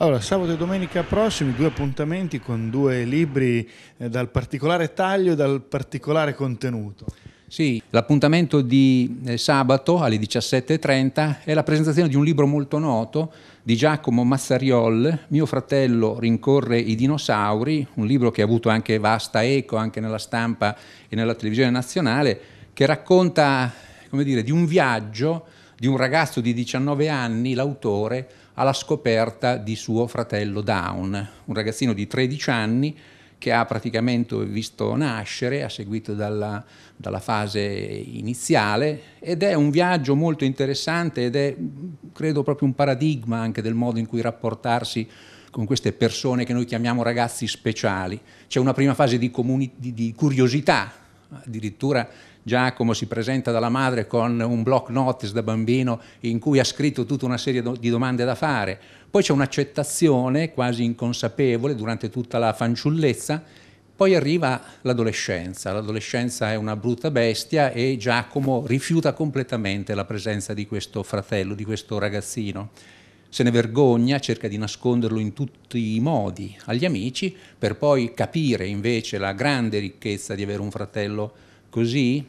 Allora, sabato e domenica prossimi due appuntamenti con due libri eh, dal particolare taglio e dal particolare contenuto. Sì, l'appuntamento di eh, sabato alle 17.30 è la presentazione di un libro molto noto di Giacomo Mazzariol, Mio fratello rincorre i dinosauri, un libro che ha avuto anche vasta eco anche nella stampa e nella televisione nazionale, che racconta, come dire, di un viaggio di un ragazzo di 19 anni, l'autore, alla scoperta di suo fratello Down, un ragazzino di 13 anni che ha praticamente visto nascere, ha seguito dalla, dalla, fase iniziale ed è un viaggio molto interessante ed è credo proprio un paradigma anche del modo in cui rapportarsi con queste persone che noi chiamiamo ragazzi speciali. C'è una prima fase di, di, di curiosità, addirittura Giacomo si presenta dalla madre con un block notice da bambino in cui ha scritto tutta una serie di domande da fare. Poi c'è un'accettazione quasi inconsapevole durante tutta la fanciullezza. Poi arriva l'adolescenza, l'adolescenza è una brutta bestia e Giacomo rifiuta completamente la presenza di questo fratello, di questo ragazzino se ne vergogna, cerca di nasconderlo in tutti i modi agli amici, per poi capire invece la grande ricchezza di avere un fratello così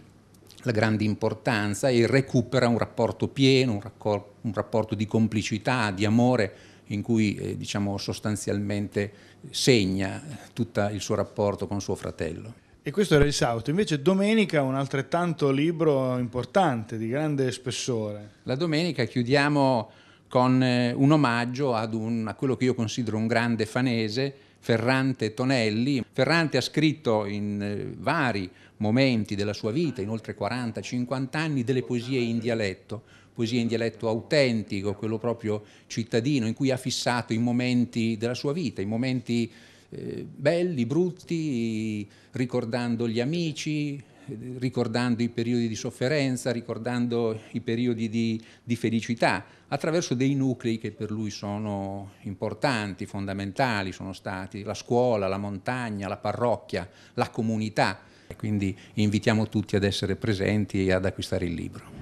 la grande importanza e recupera un rapporto pieno, un, raccor- un rapporto di complicità, di amore, in cui eh, diciamo, sostanzialmente segna tutto il suo rapporto con suo fratello. E questo era il Sauto. Invece domenica un altrettanto libro importante, di grande spessore. La domenica chiudiamo con eh, un omaggio un, a quello che io considero un grande fanese, Ferrante Tonelli. Ferrante ha scritto in eh, vari momenti della sua vita, in oltre 40-50 anni, delle poesie in dialetto, poesie in dialetto autentico, quello proprio cittadino, in cui ha fissato i momenti della sua vita, i momenti eh, belli, brutti, ricordando gli amici, ricordando i periodi di sofferenza, ricordando i periodi di, di felicità, attraverso dei nuclei che per lui sono importanti, fondamentali, sono stati la scuola, la montagna, la parrocchia, la comunità. Quindi invitiamo tutti ad essere presenti e ad acquistare il libro.